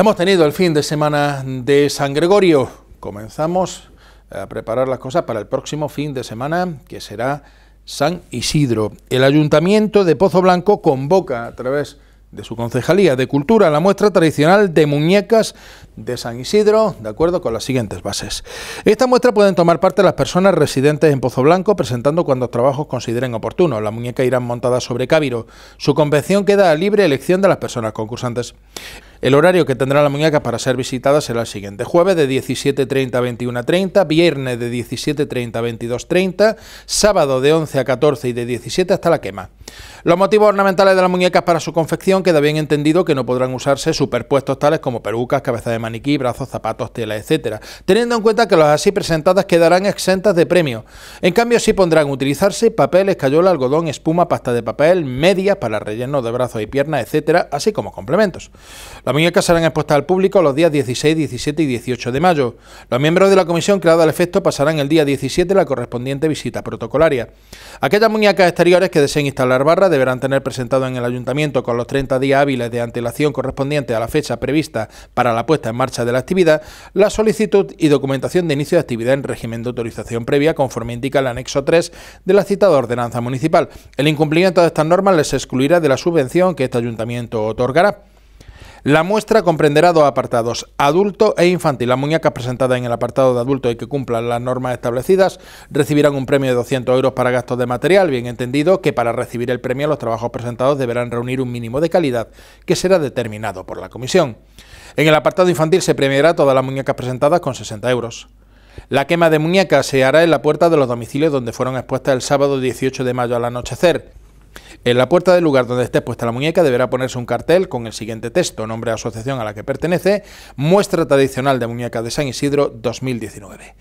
Hemos tenido el fin de semana de San Gregorio. Comenzamos a preparar las cosas para el próximo fin de semana, que será San Isidro. El ayuntamiento de Pozo Blanco convoca a través de su concejalía de cultura la muestra tradicional de muñecas de San Isidro, de acuerdo con las siguientes bases. Esta muestra pueden tomar parte las personas residentes en Pozo Blanco presentando cuando trabajos consideren oportuno. La muñeca irán montadas sobre cabiro. Su convención queda a libre elección de las personas concursantes. El horario que tendrá la muñeca para ser visitada será el siguiente. Jueves de 17.30 a 21.30, viernes de 17.30 a 22.30, sábado de 11 a 14 y de 17 hasta la quema. Los motivos ornamentales de las muñecas para su confección queda bien entendido que no podrán usarse superpuestos tales como perucas, cabezas de maniquí, brazos, zapatos, tela, etc. Teniendo en cuenta que las así presentadas quedarán exentas de premio. En cambio sí pondrán utilizarse papel, escayola, algodón, espuma, pasta de papel, medias para relleno de brazos y piernas, etc. así como complementos. Las muñecas serán expuestas al público los días 16, 17 y 18 de mayo. Los miembros de la comisión creada al efecto pasarán el día 17 la correspondiente visita protocolaria. Aquellas muñecas exteriores que deseen instalar barra deberán tener presentado en el ayuntamiento con los 30 días hábiles de antelación correspondiente a la fecha prevista para la puesta en marcha de la actividad la solicitud y documentación de inicio de actividad en régimen de autorización previa conforme indica el anexo 3 de la citada ordenanza municipal. El incumplimiento de estas normas les excluirá de la subvención que este ayuntamiento otorgará. La muestra comprenderá dos apartados, adulto e infantil. Las muñecas presentadas en el apartado de adulto y que cumplan las normas establecidas recibirán un premio de 200 euros para gastos de material, bien entendido que para recibir el premio los trabajos presentados deberán reunir un mínimo de calidad que será determinado por la comisión. En el apartado infantil se premiará todas las muñecas presentadas con 60 euros. La quema de muñecas se hará en la puerta de los domicilios donde fueron expuestas el sábado 18 de mayo al anochecer. En la puerta del lugar donde esté puesta la muñeca deberá ponerse un cartel con el siguiente texto, nombre de asociación a la que pertenece, muestra tradicional de muñeca de San Isidro 2019.